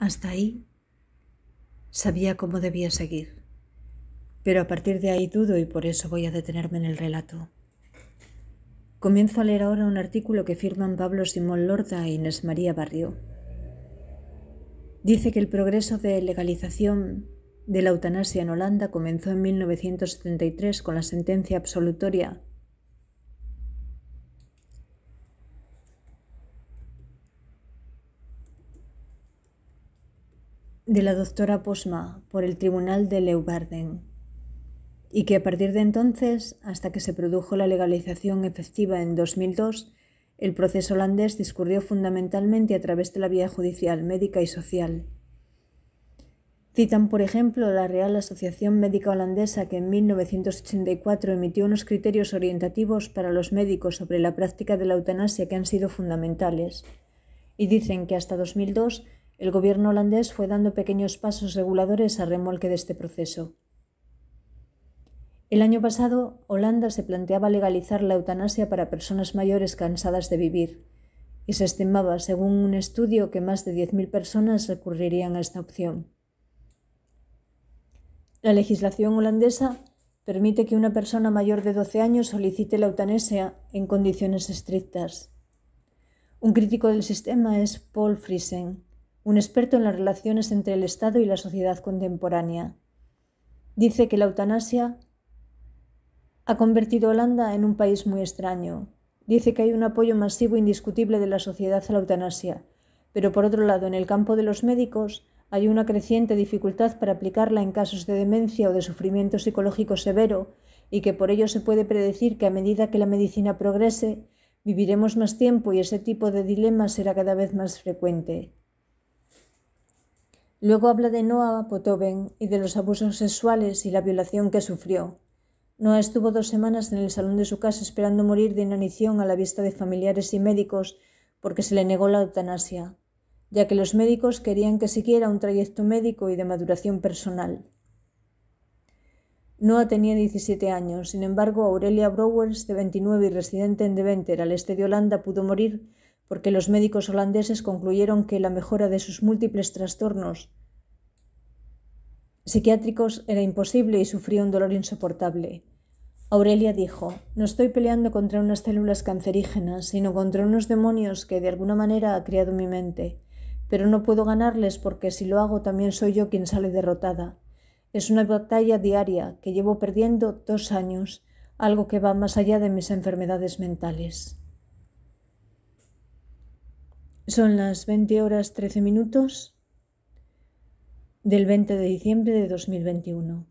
Hasta ahí sabía cómo debía seguir, pero a partir de ahí dudo y por eso voy a detenerme en el relato. Comienzo a leer ahora un artículo que firman Pablo Simón Lorda e Inés María Barrio. Dice que el progreso de legalización de la eutanasia en Holanda comenzó en 1973 con la sentencia absolutoria de la doctora Posma por el tribunal de Leubarden y que a partir de entonces, hasta que se produjo la legalización efectiva en 2002, el proceso holandés discurrió fundamentalmente a través de la vía judicial, médica y social. Citan, por ejemplo, la Real Asociación Médica Holandesa que en 1984 emitió unos criterios orientativos para los médicos sobre la práctica de la eutanasia que han sido fundamentales, y dicen que hasta 2002 el gobierno holandés fue dando pequeños pasos reguladores a remolque de este proceso. El año pasado, Holanda se planteaba legalizar la eutanasia para personas mayores cansadas de vivir, y se estimaba, según un estudio, que más de 10.000 personas recurrirían a esta opción. La legislación holandesa permite que una persona mayor de 12 años solicite la eutanasia en condiciones estrictas. Un crítico del sistema es Paul Friesen, un experto en las relaciones entre el Estado y la sociedad contemporánea. Dice que la eutanasia ha convertido a Holanda en un país muy extraño. Dice que hay un apoyo masivo e indiscutible de la sociedad a la eutanasia, pero por otro lado, en el campo de los médicos hay una creciente dificultad para aplicarla en casos de demencia o de sufrimiento psicológico severo, y que por ello se puede predecir que a medida que la medicina progrese, viviremos más tiempo y ese tipo de dilema será cada vez más frecuente. Luego habla de Noah Potoven y de los abusos sexuales y la violación que sufrió. Noah estuvo dos semanas en el salón de su casa esperando morir de inanición a la vista de familiares y médicos porque se le negó la eutanasia, ya que los médicos querían que siguiera un trayecto médico y de maduración personal. Noah tenía 17 años, sin embargo, Aurelia Browers, de 29 y residente en Deventer, al este de Holanda, pudo morir porque los médicos holandeses concluyeron que la mejora de sus múltiples trastornos psiquiátricos era imposible y sufría un dolor insoportable. Aurelia dijo, no estoy peleando contra unas células cancerígenas, sino contra unos demonios que de alguna manera ha creado mi mente, pero no puedo ganarles porque si lo hago también soy yo quien sale derrotada. Es una batalla diaria que llevo perdiendo dos años, algo que va más allá de mis enfermedades mentales. Son las 20 horas 13 minutos del 20 de diciembre de 2021.